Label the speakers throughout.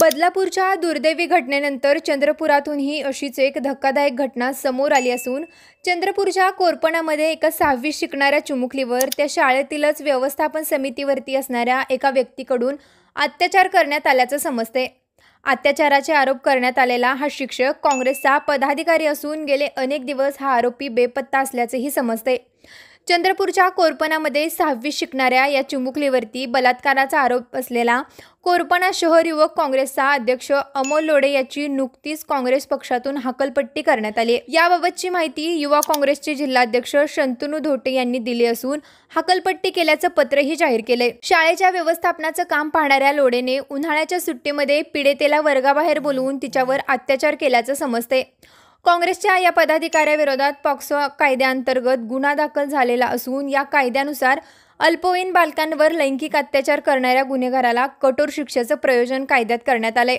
Speaker 1: बदलापूरच्या दुर्दैवी घटनेनंतर चंद्रपुरातूनही अशीच एक धक्कादायक घटना समोर आली असून चंद्रपूरच्या कोरपणामध्ये एका सहावी शिकणाऱ्या चिमुकलीवर त्या शाळेतीलच व्यवस्थापन समितीवरती असणाऱ्या एका व्यक्तीकडून अत्याचार करण्यात आल्याचं समजते अत्याचाराचे आरोप करण्यात आलेला हा शिक्षक काँग्रेसचा पदाधिकारी असून गेले अनेक दिवस हा आरोपी बेपत्ता असल्याचेही समजते चंद्रपूरच्या कोरपणामध्ये सहावी शिकणाऱ्या या चिमुकलीवरती बलात्काराचा आरोप असलेला कोरपणा शहर युवक काँग्रेसचा अध्यक्ष अमोल लोडे याची नुकतीच काँग्रेस पक्षातून हाकलपट्टी करण्यात आली याबाबतची माहिती युवा काँग्रेसचे जिल्हाध्यक्ष शंतनू धोटे यांनी दिली असून हाकलपट्टी केल्याचं पत्रही जाहीर केलंय शाळेच्या व्यवस्थापनाचं काम पाहणाऱ्या लोडेने उन्हाळ्याच्या सुट्टीमध्ये पीडितेला वर्गाबाहेर बोलवून तिच्यावर अत्याचार केल्याचं समजते काँग्रेसच्या या पदाधिकाऱ्याविरोधात पॉक्सो कायद्याअंतर्गत गुन्हा दाखल झालेला असून या कायद्यानुसार अल्पवयीन बालकांवर लैंगिक अत्याचार करणाऱ्या गुन्हेगाराला कठोर शिक्षेचं प्रयोजन कायद्यात करण्यात आलंय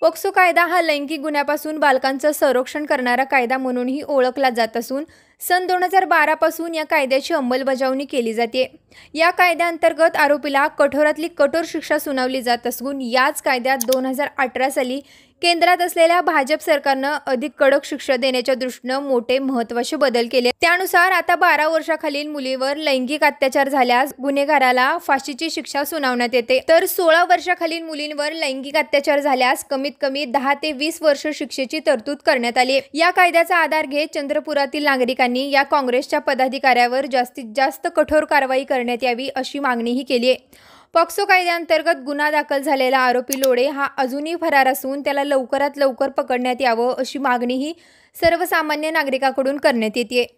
Speaker 1: पॉक्सो कायदा हा लैंगिक गुन्ह्यापासून बालकांचं संरक्षण करणारा कायदा म्हणूनही ओळखला जात असून सन दोन हजार बारापासून या कायद्याची अंमलबजावणी केली जाते या कायद्याअंतर्गत आरोपीला कठोरातली कठोर शिक्षा सुनावली जात असून याच कायद्यात दोन हजार अठरा साली केंद्रात असलेल्या भाजप सरकारनं अधिक कडक शिक्षा देण्याच्या दृष्टीनं मोठे महत्वाचे बदल केले त्यानुसार आता बारा वर्षाखालील मुलीवर लैंगिक अत्याचार झाल्यास गुन्हेगाराला फाशीची शिक्षा सुनावण्यात येते तर सोळा वर्षाखालील मुलींवर लैंगिक अत्याचार झाल्यास कमीत कमी दहा ते वीस वर्ष शिक्षेची तरतूद करण्यात आली या कायद्याचा आधार घेत चंद्रपुरातील नागरिकांनी या काँग्रेसच्या पदाधिकाऱ्यावर जास्तीत जास्त कठोर कारवाई करण्यात यावी अशी मागणीही केली आहे पॉक्सो कायद्याअंतर्गत गुन्हा दाखल झालेला आरोपी लोडे हा अजूनही फरार असून त्याला लवकरात लवकर पकडण्यात यावं अशी मागणीही सर्वसामान्य नागरिकांकडून करण्यात येते